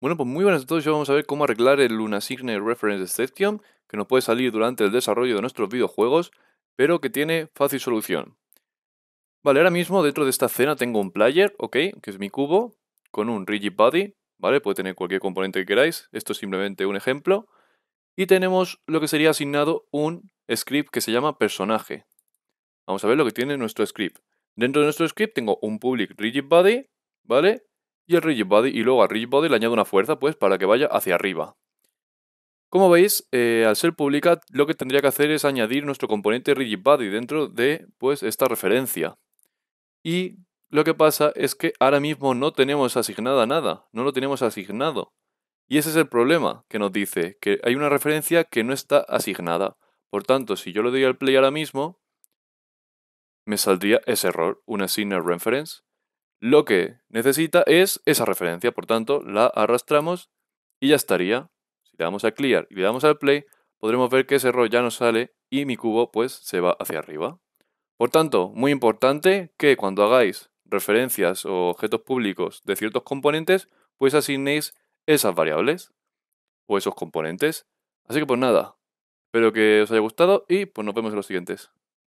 Bueno, pues muy buenas a todos. vamos a ver cómo arreglar el Lunasigne Reference Exception que nos puede salir durante el desarrollo de nuestros videojuegos, pero que tiene fácil solución. Vale, ahora mismo dentro de esta escena tengo un player, ok, que es mi cubo, con un rigid body, ¿vale? Puede tener cualquier componente que queráis, esto es simplemente un ejemplo. Y tenemos lo que sería asignado un script que se llama personaje. Vamos a ver lo que tiene nuestro script. Dentro de nuestro script tengo un public rigid body, ¿vale? y el y luego al RigidBody le añado una fuerza pues para que vaya hacia arriba. Como veis, eh, al ser publicat lo que tendría que hacer es añadir nuestro componente RigidBody dentro de pues esta referencia. Y lo que pasa es que ahora mismo no tenemos asignada nada, no lo tenemos asignado. Y ese es el problema que nos dice, que hay una referencia que no está asignada. Por tanto, si yo le doy al play ahora mismo, me saldría ese error, una signal reference, lo que necesita es esa referencia, por tanto, la arrastramos y ya estaría. Si le damos a Clear y le damos al Play, podremos ver que ese error ya no sale y mi cubo pues se va hacia arriba. Por tanto, muy importante que cuando hagáis referencias o objetos públicos de ciertos componentes, pues asignéis esas variables o esos componentes. Así que pues nada, espero que os haya gustado y pues nos vemos en los siguientes.